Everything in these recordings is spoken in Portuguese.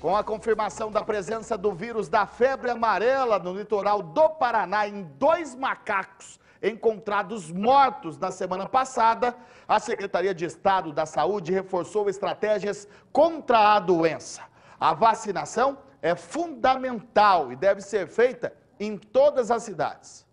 Com a confirmação da presença do vírus da febre amarela no litoral do Paraná em dois macacos encontrados mortos na semana passada, a Secretaria de Estado da Saúde reforçou estratégias contra a doença. A vacinação é fundamental e deve ser feita em todas as cidades.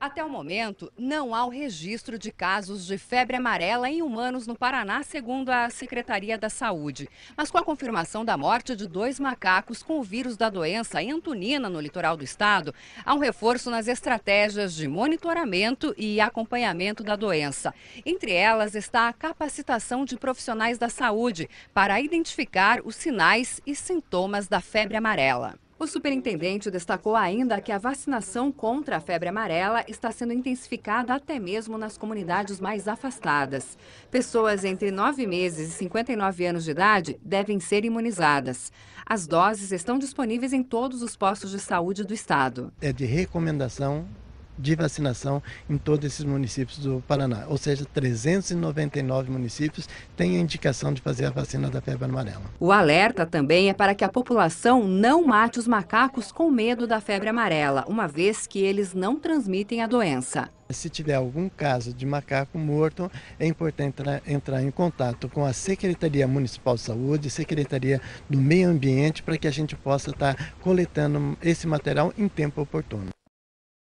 Até o momento, não há o registro de casos de febre amarela em humanos no Paraná, segundo a Secretaria da Saúde. Mas com a confirmação da morte de dois macacos com o vírus da doença em Antonina, no litoral do estado, há um reforço nas estratégias de monitoramento e acompanhamento da doença. Entre elas está a capacitação de profissionais da saúde para identificar os sinais e sintomas da febre amarela. O superintendente destacou ainda que a vacinação contra a febre amarela está sendo intensificada até mesmo nas comunidades mais afastadas. Pessoas entre 9 meses e 59 anos de idade devem ser imunizadas. As doses estão disponíveis em todos os postos de saúde do estado. É de recomendação de vacinação em todos esses municípios do Paraná. Ou seja, 399 municípios têm a indicação de fazer a vacina da febre amarela. O alerta também é para que a população não mate os macacos com medo da febre amarela, uma vez que eles não transmitem a doença. Se tiver algum caso de macaco morto, é importante entrar, em contato com a Secretaria Municipal de Saúde, Secretaria do Meio Ambiente, para que a gente possa estar coletando esse material em tempo oportuno.